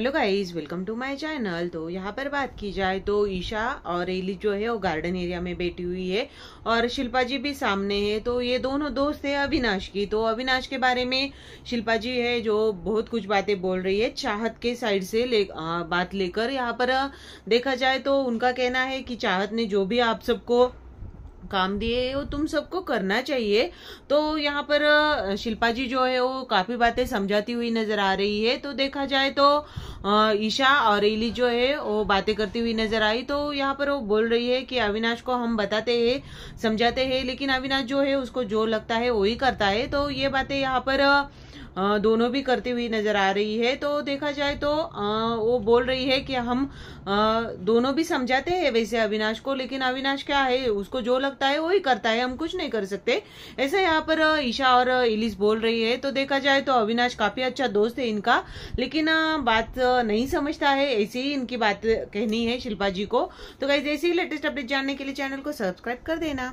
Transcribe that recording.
hello guys welcome to my channel तो यहाँ पर बात की जाए तो ईशा और एली जो है वो गार्डन एरिया में बैठी हुई है और शिल्पा जी भी सामने है तो ये दोनों दोस्त है अविनाश की तो अविनाश के बारे में शिल्पा जी है जो बहुत कुछ बातें बोल रही है चाहत के साइड से ले आ, बात लेकर यहाँ पर देखा जाए तो उनका कहना है कि चाहत ने जो भी आप सबको काम दिए वो तुम सबको करना चाहिए तो यहाँ पर शिल्पा जी जो है वो काफ़ी बातें समझाती हुई नज़र आ रही है तो देखा जाए तो ईशा और इली जो है वो बातें करती हुई नज़र आई तो यहाँ पर वो बोल रही है कि अविनाश को हम बताते हैं समझाते हैं लेकिन अविनाश जो है उसको जो लगता है वही करता है तो ये बातें यहाँ पर दोनों भी करती हुई नजर आ रही है तो देखा जाए तो वो बोल रही है कि हम दोनों भी समझाते हैं वैसे अविनाश को लेकिन अविनाश क्या है उसको जो लगता है वो ही करता है हम कुछ नहीं कर सकते ऐसे यहाँ पर ईशा और इलिस बोल रही है तो देखा जाए तो अविनाश काफी अच्छा दोस्त है इनका लेकिन बात नहीं समझता है ऐसे ही इनकी बात कहनी है शिल्पा जी को तो कहीं ऐसे ही लेटेस्ट अपडेट जानने के लिए चैनल को सब्सक्राइब कर देना